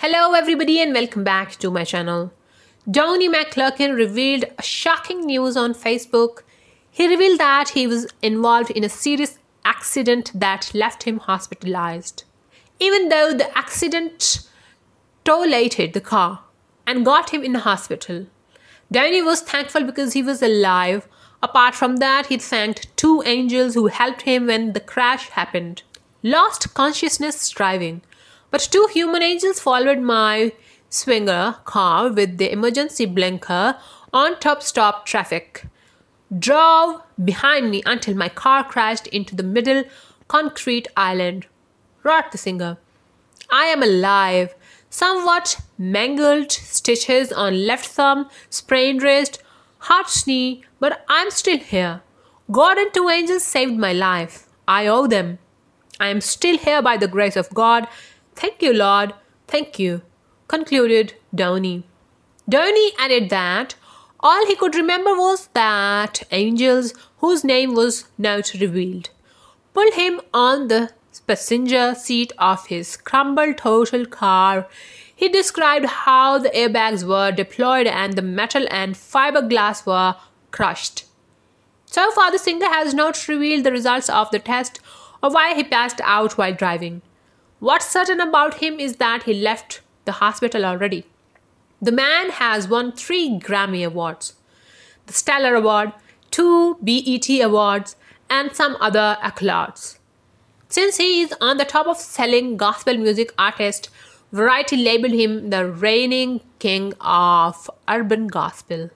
Hello everybody and welcome back to my channel. Downey McClurkin revealed shocking news on Facebook. He revealed that he was involved in a serious accident that left him hospitalized. Even though the accident tolerated the car and got him in the hospital. Downey was thankful because he was alive. Apart from that, he thanked two angels who helped him when the crash happened. Lost consciousness driving. But two human angels followed my swinger car with the emergency blinker on top stop traffic, drove behind me until my car crashed into the middle concrete island. Roared the singer. I am alive. Somewhat mangled stitches on left thumb, sprained wrist, hurt knee, but I'm still here. God and two angels saved my life. I owe them. I am still here by the grace of God Thank you, Lord. Thank you, concluded Downey. Downey added that all he could remember was that angels, whose name was not revealed, pulled him on the passenger seat of his crumbled total car. He described how the airbags were deployed and the metal and fiberglass were crushed. So far, the singer has not revealed the results of the test or why he passed out while driving. What's certain about him is that he left the hospital already. The man has won three Grammy Awards, the Stellar Award, two BET Awards, and some other accolades. Since he is on the top of selling gospel music artist, Variety labeled him the reigning king of urban gospel.